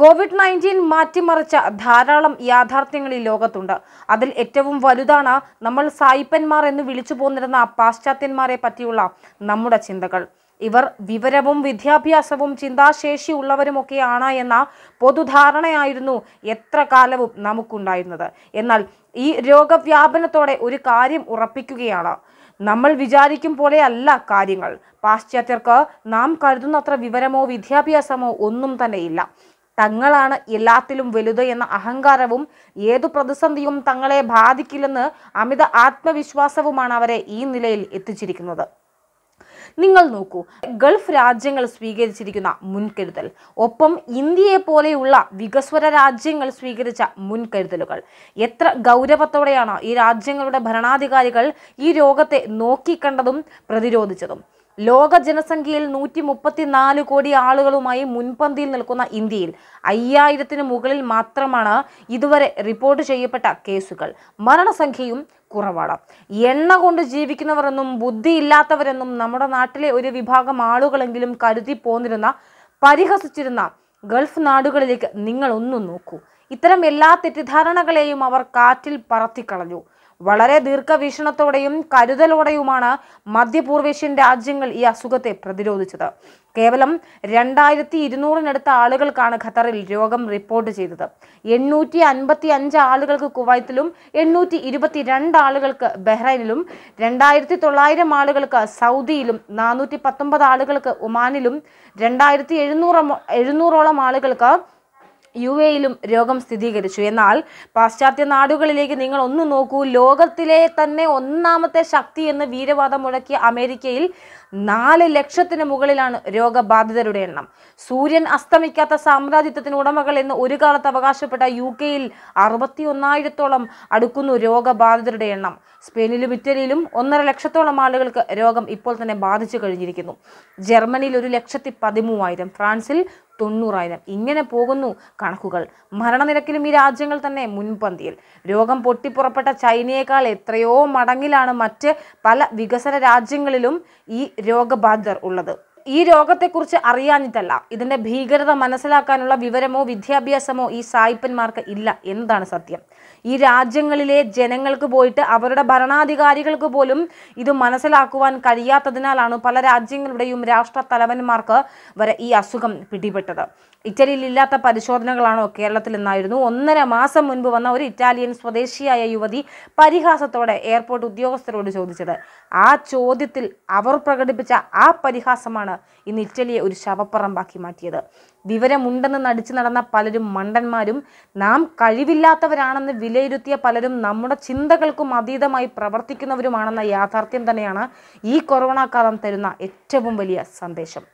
Covid nineteen മാറ്റിമറിച്ച ധാരാളം യാഥാർത്ഥ്യങ്ങൾ ഈ ലോകത്തുണ്ട് അതിൽ ഏറ്റവും വലുതാണ് നമ്മൾ സായിപ്പന്മാർ എന്ന് വിളിച്ചു പോന്നിരുന്ന പാശ്ചാത്യന്മാരെ പറ്റിയുള്ള നമ്മുടെ ചിന്തകൾ ഇവർ വിവരവും വിദ്യാഭ്യാസവും ഉള്ളവരുമൊക്കെയാണ് എന്ന പൊതുധാരണയായിരുന്നു എത്ര കാലവും നമുക്കുണ്ടായിരുന്നത് എന്നാൽ ഈ രോഗവ്യാപനത്തോടെ ഒരു കാര്യം ഉറപ്പിക്കുകയാണ് നമ്മൾ വിചാരിക്കും പോലെയല്ല കാര്യങ്ങൾ പാശ്ചാത്യർക്ക് നാം കരുതുന്നത്ര വിവരമോ വിദ്യാഭ്യാസമോ ഒന്നും തന്നെയില്ല തങ്ങളാണ് എല്ലാത്തിലും വലുത് എന്ന അഹങ്കാരവും ഏതു പ്രതിസന്ധിയും തങ്ങളെ ബാധിക്കില്ലെന്ന് അമിത ആത്മവിശ്വാസവുമാണ് അവരെ ഈ നിലയിൽ എത്തിച്ചിരിക്കുന്നത് നിങ്ങൾ നോക്കൂ ഗൾഫ് രാജ്യങ്ങൾ സ്വീകരിച്ചിരിക്കുന്ന മുൻകരുതൽ ഒപ്പം ഇന്ത്യയെ പോലെയുള്ള വികസ്വര രാജ്യങ്ങൾ സ്വീകരിച്ച മുൻകരുതലുകൾ എത്ര ഗൗരവത്തോടെയാണ് ഈ രാജ്യങ്ങളുടെ ഭരണാധികാരികൾ ഈ രോഗത്തെ നോക്കിക്കണ്ടതും പ്രതിരോധിച്ചതും ലോക ജനസംഖ്യയിൽ നൂറ്റി മുപ്പത്തിനാല് കോടി ആളുകളുമായി മുൻപന്തിയിൽ നിൽക്കുന്ന ഇന്ത്യയിൽ അയ്യായിരത്തിന് മുകളിൽ മാത്രമാണ് ഇതുവരെ റിപ്പോർട്ട് ചെയ്യപ്പെട്ട കേസുകൾ മരണസംഖ്യയും കുറവാണ് എണ്ണ കൊണ്ട് ജീവിക്കുന്നവരെന്നും ബുദ്ധിയില്ലാത്തവരെന്നും നമ്മുടെ നാട്ടിലെ ഒരു വിഭാഗം ആളുകളെങ്കിലും കരുതി പോന്നിരുന്ന പരിഹസിച്ചിരുന്ന ഗൾഫ് നാടുകളിലേക്ക് നിങ്ങളൊന്നു നോക്കൂ ഇത്തരം എല്ലാ തെറ്റിദ്ധാരണകളെയും അവർ കാറ്റിൽ പറത്തിക്കളഞ്ഞു വളരെ ദീർഘവീക്ഷണത്തോടെയും കരുതലോടെയുമാണ് മധ്യപൂർവേഷ്യൻ രാജ്യങ്ങൾ ഈ അസുഖത്തെ പ്രതിരോധിച്ചത് കേവലം രണ്ടായിരത്തി ഇരുന്നൂറിനടുത്ത ആളുകൾക്കാണ് ഖത്തറിൽ രോഗം റിപ്പോർട്ട് ചെയ്തത് എണ്ണൂറ്റി അൻപത്തി അഞ്ച് ആളുകൾക്ക് കുവൈത്തിലും എണ്ണൂറ്റി ഇരുപത്തി രണ്ട് ആളുകൾക്ക് ബഹ്റൈനിലും രണ്ടായിരത്തി തൊള്ളായിരം ആളുകൾക്ക് സൗദിയിലും നാനൂറ്റി പത്തൊമ്പത് ആളുകൾക്ക് ഒമാനിലും രണ്ടായിരത്തി എഴുന്നൂറ് എഴുന്നൂറോളം ആളുകൾക്ക് യു എയിലും രോഗം സ്ഥിരീകരിച്ചു എന്നാൽ പാശ്ചാത്യ നാടുകളിലേക്ക് നിങ്ങൾ ഒന്ന് നോക്കൂ ലോകത്തിലെ തന്നെ ഒന്നാമത്തെ ശക്തി എന്ന് വീരവാദം മുഴക്കിയ അമേരിക്കയിൽ നാല് ലക്ഷത്തിന് മുകളിലാണ് രോഗബാധിതരുടെ എണ്ണം സൂര്യൻ അസ്തമിക്കാത്ത സാമ്രാജ്യത്വത്തിന് ഉടമകൾ എന്ന് ഒരു കാലത്ത് അവകാശപ്പെട്ട യു കെയിൽ അറുപത്തി ഒന്നായിരത്തോളം അടുക്കുന്നു രോഗബാധിതരുടെ എണ്ണം സ്പെയിനിലും ഇറ്റലിയിലും ഒന്നര ലക്ഷത്തോളം ആളുകൾക്ക് രോഗം ഇപ്പോൾ തന്നെ ബാധിച്ചു കഴിഞ്ഞിരിക്കുന്നു ജർമ്മനിയിൽ ഒരു ലക്ഷത്തി പതിമൂവായിരം ഫ്രാൻസിൽ തൊണ്ണൂറായിരം ഇങ്ങനെ പോകുന്നു കണക്കുകൾ മരണനിരക്കിലും ഈ രാജ്യങ്ങൾ തന്നെ മുൻപന്തിയിൽ രോഗം പൊട്ടിപ്പുറപ്പെട്ട ചൈനയേക്കാൾ എത്രയോ മടങ്ങിലാണ് മറ്റ് പല വികസന രാജ്യങ്ങളിലും ഈ രോഗബാധിതർ ഉള്ളത് ഈ രോഗത്തെക്കുറിച്ച് അറിയാഞ്ഞിട്ടല്ല ഇതിന്റെ ഭീകരത മനസ്സിലാക്കാനുള്ള വിവരമോ വിദ്യാഭ്യാസമോ ഈ സായിപ്പന്മാർക്ക് ഇല്ല എന്നതാണ് സത്യം ഈ രാജ്യങ്ങളിലെ ജനങ്ങൾക്ക് പോയിട്ട് അവരുടെ ഭരണാധികാരികൾക്ക് പോലും ഇത് മനസ്സിലാക്കുവാൻ കഴിയാത്തതിനാലാണ് പല രാജ്യങ്ങളുടെയും രാഷ്ട്ര തലവന്മാർക്ക് വരെ ഈ അസുഖം പിടിപെട്ടത് ഇറ്റലിയിൽ ഇല്ലാത്ത പരിശോധനകളാണോ കേരളത്തിൽ നിന്നായിരുന്നു ഒന്നര മാസം മുൻപ് വന്ന ഒരു ഇറ്റാലിയൻ സ്വദേശിയായ യുവതി പരിഹാസത്തോടെ എയർപോർട്ട് ഉദ്യോഗസ്ഥരോട് ചോദിച്ചത് ആ ചോദ്യത്തിൽ അവർ പ്രകടിപ്പിച്ച ആ പരിഹാസമാണ് ഇന്ന് ഇറ്റലിയെ ഒരു ശവപ്പറമ്പാക്കി മാറ്റിയത് വിവരമുണ്ടെന്ന് നടിച്ചു നടന്ന പലരും മണ്ടന്മാരും നാം കഴിവില്ലാത്തവരാണെന്ന് വിലയിരുത്തിയ പലരും നമ്മുടെ ചിന്തകൾക്കും അതീതമായി പ്രവർത്തിക്കുന്നവരുമാണെന്ന യാഥാർത്ഥ്യം തന്നെയാണ് ഈ കൊറോണ കാലം തരുന്ന ഏറ്റവും വലിയ സന്ദേശം